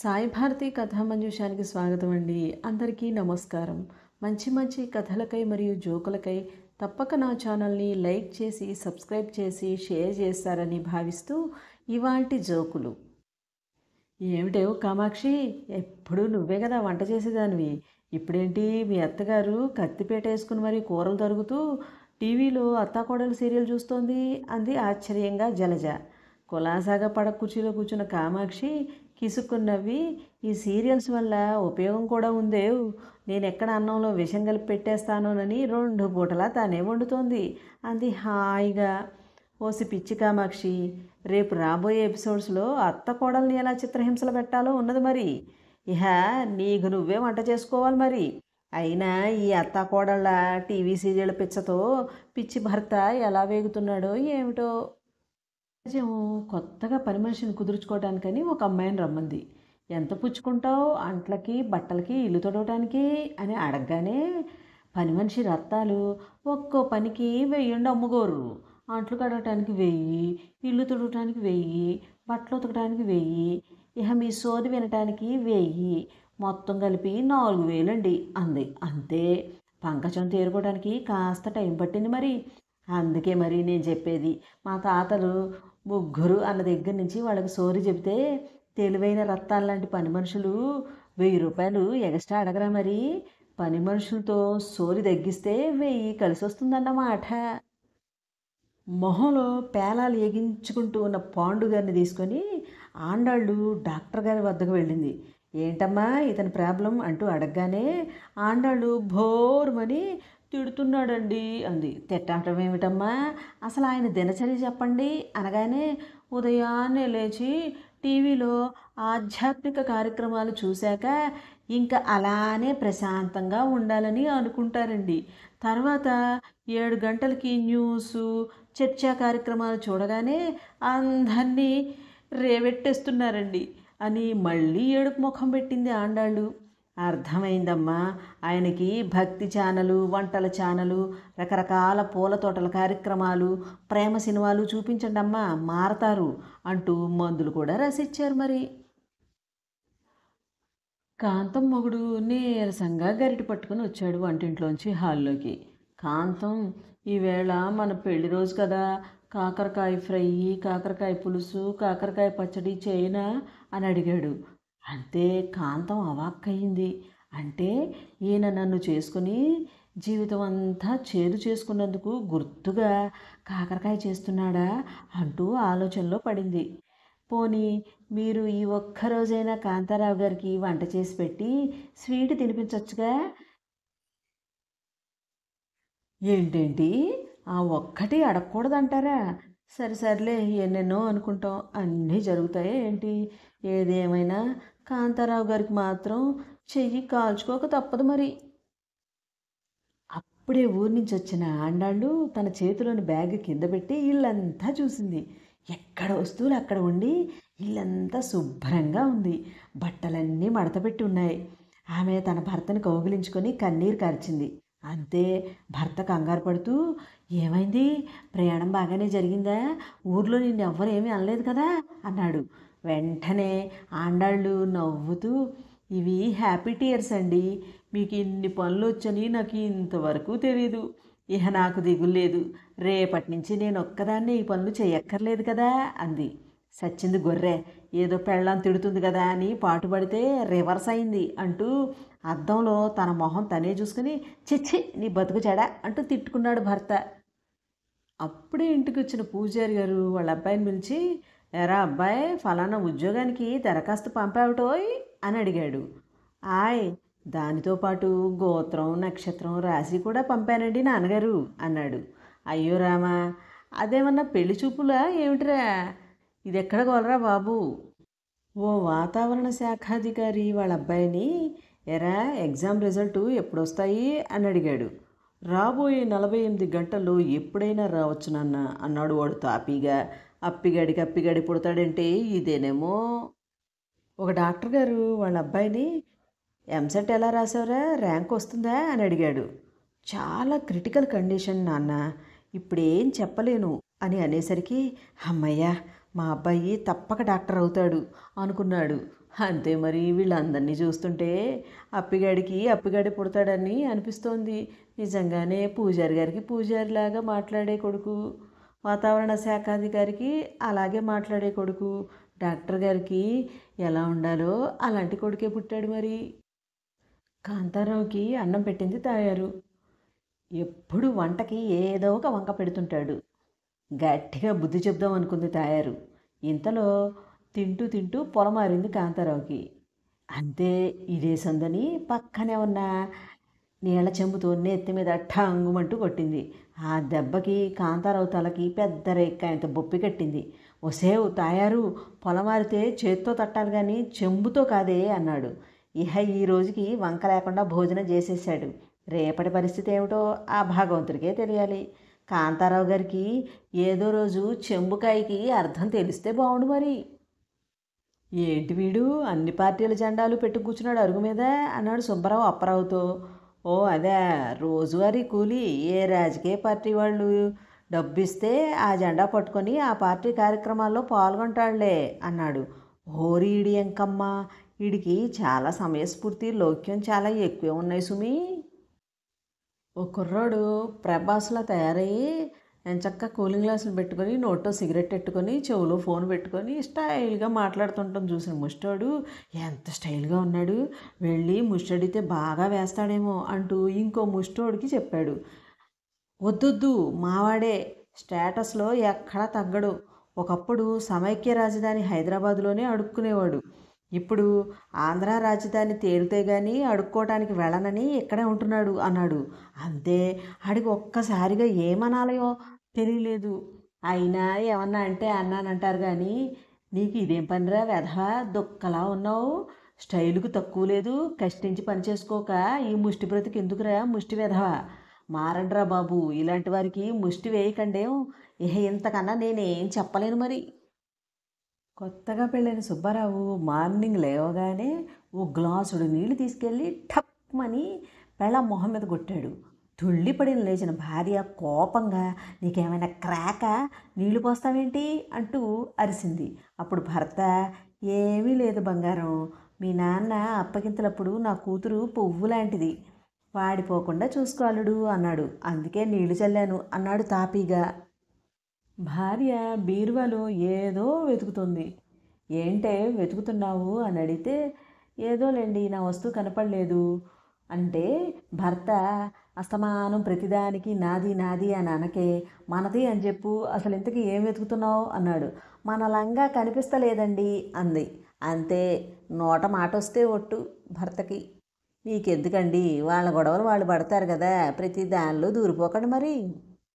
సాయి భారతి కథామంజూషానికి స్వాగతం అండి అందరికీ నమస్కారం మంచి మంచి కథలకై మరియు జోకులకై తప్పక నా ఛానల్ని లైక్ చేసి సబ్స్క్రైబ్ చేసి షేర్ చేస్తారని భావిస్తూ ఇవాంటి జోకులు ఏమిటే కామాక్షి ఎప్పుడు నువ్వే కదా వంట చేసేదానివి ఇప్పుడేంటి మీ అత్తగారు కత్తిపేట వేసుకుని మరి కూరలు తరుగుతూ టీవీలో అత్తాకోడలు సీరియల్ చూస్తోంది అంది ఆశ్చర్యంగా జలజ కులాసాగా పడ కుర్చీలో కూర్చున్న కామాక్షి కిసుకున్నవి ఈ సీరియల్స్ వల్ల ఉపయోగం కూడా ఉందే నేను ఎక్కడ అన్నంలో విషం కలిపి పెట్టేస్తానోనని రెండు పూటలా తానే వండుతోంది అంది హాయిగా ఓసి పిచ్చి కామాక్షి రేపు రాబోయే ఎపిసోడ్స్లో అత్త కోడల్ని ఎలా చిత్రహింసలు పెట్టాలో ఉన్నది మరి ఇహ నీకు నువ్వే వంట చేసుకోవాలి మరి అయినా ఈ అత్త కోడళ్ళ టీవీ సీరియల్ పిచ్చతో పిచ్చి భర్త ఎలా వేగుతున్నాడో ఏమిటో ఏమో కొత్తగా పని మనిషిని కుదుర్చుకోవడానికని ఒక అమ్మాయిని రమ్మంది ఎంత పుచ్చుకుంటావు అంట్లకి బట్టలకి ఇల్లు తొడవడానికి అని అడగగానే పని మనిషి రత్తాలు ఒక్కో పనికి వెయ్యండి అమ్మగోరు అంట్లు కడగటానికి వెయ్యి ఇల్లు తొడవటానికి వెయ్యి బట్టలు ఉతకడానికి వెయ్యి ఇక మీ సోది వినటానికి వెయ్యి మొత్తం కలిపి నాలుగు వేలండి అంది అంతే పంకజం తేరుకోవడానికి కాస్త టైం పట్టింది మరి అందుకే మరి నేను చెప్పేది మా తాతలు ముగ్గురు అన్న దగ్గర నుంచి వాళ్ళకి సోరి చెబితే తెలివైన రత్నాలు లాంటి పని మనుషులు వెయ్యి రూపాయలు ఎగస్ట్రా అడగరా మరి పని మనుషులతో సోరి తగ్గిస్తే వెయ్యి కలిసి వస్తుందన్నమాట మొహంలో పేలాలు ఏగించుకుంటూ ఉన్న పాండు గారిని తీసుకొని ఆండాళ్ళు డాక్టర్ గారి వద్దకు వెళ్ళింది ఏంటమ్మా ఇతని ప్రాబ్లం అంటూ అడగగానే ఆండాళ్ళు భోరుమని తిడుతున్నాడండి అంది తిట్టడం ఏమిటమ్మా అసలు ఆయన దినచర్య చెప్పండి అనగానే ఉదయాన్నే లేచి టీవీలో ఆధ్యాత్మిక కార్యక్రమాలు చూశాక ఇంకా అలానే ప్రశాంతంగా ఉండాలని అనుకుంటారండి తర్వాత ఏడు గంటలకి న్యూస్ చర్చా కార్యక్రమాలు చూడగానే అందరినీ రేవెట్టేస్తున్నారండి అని మళ్ళీ ఏడుపు ముఖం పెట్టింది ఆండాళ్ళు అర్థమైందమ్మా ఆయనకి భక్తి ఛానలు వంటల ఛానలు రకరకాల పూల తోటల కార్యక్రమాలు ప్రేమ సినిమాలు చూపించండి అమ్మా మారతారు అంటూ మందులు కూడా రాసిచ్చారు మరి కాంతం మొగుడు నీరసంగా గరిట పట్టుకుని వచ్చాడు వంటింట్లోంచి హాల్లోకి కాంతం ఈవేళ మన పెళ్లి రోజు కదా కాకరకాయ ఫ్రై కాకరకాయ పులుసు కాకరకాయ పచ్చడి చేయనా అని అడిగాడు అంతే కాంతం అవాక్కయింది అంటే ఈయన నన్ను చేసుకుని జీవితం అంతా చేదు చేసుకున్నందుకు గుర్తుగా కాకరకాయ చేస్తున్నాడా అంటూ ఆలోచనలో పడింది పోనీ మీరు ఈ ఒక్కరోజైనా కాంతారావు గారికి వంట చేసి పెట్టి స్వీట్ తినిపించవచ్చుగా ఏంటేంటి ఆ ఒక్కటి అడగకూడదంటారా సరే సర్లే ఎన్నెన్నో అనుకుంటాం అన్నీ జరుగుతాయి ఏంటి ఏదేమైనా కాంతారావు గారికి మాత్రం చెయ్యి కాల్చుకోక తప్పదు మరి అప్పుడే ఊరి నుంచి వచ్చిన ఆండాళ్ళు తన చేతిలోని బ్యాగ్ కింద పెట్టి ఇల్లంతా చూసింది ఎక్కడ వస్తువులు అక్కడ ఉండి ఇల్లంతా శుభ్రంగా ఉంది బట్టలన్నీ మడతపెట్టి ఉన్నాయి ఆమె తన భర్తను కౌగిలించుకొని కన్నీరు కరిచింది అంతే భర్త కంగారు పడుతూ ఏమైంది ప్రయాణం బాగానే జరిగిందా ఊర్లో నిన్ను ఎవ్వరు ఏమీ అనలేదు కదా అన్నాడు వెంటనే ఆండాళ్ళు నవ్వుతూ ఇవి హ్యాపీ టీయర్స్ అండి మీకు ఇన్ని పనులు వచ్చని నాకు ఇంతవరకు తెలియదు ఇహ నాకు దిగులేదు రేపటి నుంచి నేను ఒక్కదాన్ని ఈ పనులు చేయక్కర్లేదు కదా అంది సచ్చింది గొర్రె ఏదో పెళ్ళం తిడుతుంది కదా అని పాటుపడితే రివర్స్ అయింది అంటూ అద్దంలో తన మొహం తనే చూసుకుని చిచ్చి నీ బతుకు అంటూ తిట్టుకున్నాడు భర్త అప్పుడే ఇంటికి వచ్చిన పూజారి గారు వాళ్ళ అబ్బాయిని పిలిచి ఎరా అబ్బాయి ఫలానా ఉద్యోగానికి దరఖాస్తు పంపావటోయ్ అని అడిగాడు ఆయ్ దానితో పాటు గోత్రం నక్షత్రం రాశి కూడా పంపానండి నాన్నగారు అన్నాడు అయ్యో రామా అదేమన్నా పెళ్లి చూపులా ఏమిటిరా ఇది ఎక్కడ గోలరా బాబు ఓ వాతావరణ శాఖాధికారి వాళ్ళ అబ్బాయిని ఎరా ఎగ్జామ్ రిజల్ట్ ఎప్పుడు వస్తాయి అని అడిగాడు రాబోయే నలభై ఎనిమిది గంటల్లో ఎప్పుడైనా రావచ్చు నాన్న అన్నాడు వాడు తాపీగా అప్పిగాడికి అప్పిగాడి పుడతాడంటే ఇదేనేమో ఒక డాక్టర్ గారు వాళ్ళ అబ్బాయిని ఎంసెట్ ఎలా రాసావురా ర్యాంక్ వస్తుందా అని అడిగాడు చాలా క్రిటికల్ కండిషన్ నాన్న ఇప్పుడేం చెప్పలేను అని అనేసరికి అమ్మయ్యా మా అబ్బాయి తప్పక డాక్టర్ అవుతాడు అనుకున్నాడు అంతే మరి వీళ్ళందరినీ చూస్తుంటే అప్పిగాడికి అప్పిగాడి పుడతాడని అనిపిస్తోంది నిజంగానే పూజారి గారికి పూజారిలాగా మాట్లాడే కొడుకు వాతావరణ శాఖ అధికారికి అలాగే మాట్లాడే కొడుకు డాక్టర్ గారికి ఎలా ఉండాలో అలాంటి కొడుకే పుట్టాడు మరి కాంతారావుకి అన్నం పెట్టింది తాయారు ఎప్పుడు వంటకి ఏదో ఒక వంక పెడుతుంటాడు గట్టిగా బుద్ధి చెప్దాం అనుకుంది తాయారు ఇంతలో తింటూ తింటూ పొలమారింది కాంతారావుకి అంతే ఇదే సందని పక్కనే ఉన్న నీళ్ళ చెంబుతో నెత్తి మీద టంగుమంటూ కొట్టింది ఆ దెబ్బకి కాంతారావు తలకి పెద్ద రేక్కాయంత బొప్పి కట్టింది ఒసేవు తాయారు పొలమారితే చేత్తో తట్టాలి కానీ చెంబుతో కాదే అన్నాడు ఇహ ఈ రోజుకి వంక లేకుండా భోజనం చేసేసాడు రేపటి పరిస్థితి ఏమిటో ఆ భాగవంతుడికే తెలియాలి కాంతారావు గారికి ఏదో రోజు చెంబుకాయకి అర్థం తెలిస్తే బాగుండు మరి ఏంటి వీడు అన్ని పార్టీల జెండాలు పెట్టు కూర్చున్నాడు అరుగు మీద అన్నాడు సుబ్బారావు అప్పరావుతో ఓ అదే రోజువారీ కూలి ఏ రాజకీయ పార్టీ వాళ్ళు డబ్బిస్తే ఆ జెండా పట్టుకొని ఆ పార్టీ కార్యక్రమాల్లో పాల్గొంటాడులే అన్నాడు హోరీ ఈడి ఎంకమ్మ వీడికి చాలా సమయస్ఫూర్తి లోక్యం చాలా ఎక్కువే ఉన్నాయి సుమి ఓ కుర్రాడు ప్రభాస్లా తయారయ్యి అండ్ చక్కగా కూలింగ్ గ్లాసులు పెట్టుకొని నోట్లో సిగరెట్ పెట్టుకొని చెవులో ఫోన్ పెట్టుకొని స్టైల్గా మాట్లాడుతుంటాం చూసిన ముష్టోడు ఎంత స్టైల్గా ఉన్నాడు వెళ్ళి ముష్టడితే బాగా వేస్తాడేమో అంటూ ఇంకో ముష్టోడికి చెప్పాడు వద్దొద్దు మావాడే స్టేటస్లో ఎక్కడా తగ్గడు ఒకప్పుడు సమైక్య రాజధాని హైదరాబాద్లోనే అడుక్కునేవాడు ఇప్పుడు ఆంధ్ర రాజధాని తేలితే గాని అడుక్కోవటానికి వెళ్ళనని ఇక్కడే ఉంటున్నాడు అన్నాడు అంతే ఆడికి ఒక్కసారిగా ఏమనాలయో తెలియలేదు అయినా ఏమన్నా అంటే అన్నానంటారు కానీ నీకు ఇదేం పనిరా వెధవా దుక్కలా ఉన్నావు స్టైలుకు తక్కువ లేదు కష్టించి పని చేసుకోక ఈ ముష్టి బ్రతికి ఎందుకురా ముష్టి వెధవా మారండ్రా బాబు ఇలాంటి వారికి ముష్టి వేయకండేం ఇహ ఇంతకన్నా నేనేం చెప్పలేను మరి కొత్తగా పెళ్ళైన సుబ్బారావు మార్నింగ్ లేవగానే ఓ గ్లాసుడు నీళ్లు తీసుకెళ్ళి టప్మని పెళ్ళ మొహం మీద కొట్టాడు తుళ్ళిపడిన లేచిన భార్య కోపంగా నీకేమైనా క్రాక నీళ్లు పోస్తావేంటి అంటూ అరిసింది అప్పుడు భర్త ఏమీ లేదు బంగారం మీ నాన్న అప్పగింతలప్పుడు నా కూతురు పువ్వు లాంటిది వాడిపోకుండా చూసుకోవాలడు అన్నాడు అందుకే నీళ్లు చల్లాను అన్నాడు తాపీగా భార్య బీరువాలో ఏదో వెతుకుతుంది ఏంటే వెతుకుతున్నావు అని అడిగితే ఏదో లేండి నా వస్తువు కనపడలేదు అంటే భర్త అస్తమానం ప్రతిదానికి నాది నాది అని అనకే మనది అని చెప్పు అసలు ఇంతకీ ఏం వెతుకుతున్నావు అన్నాడు మన లంగా కనిపిస్తలేదండి అంది అంతే నోట మాట వస్తే ఒట్టు భర్తకి మీకెందుకండి వాళ్ళ గొడవలు వాళ్ళు పడతారు కదా ప్రతి దానిలో దూరిపోకండి మరి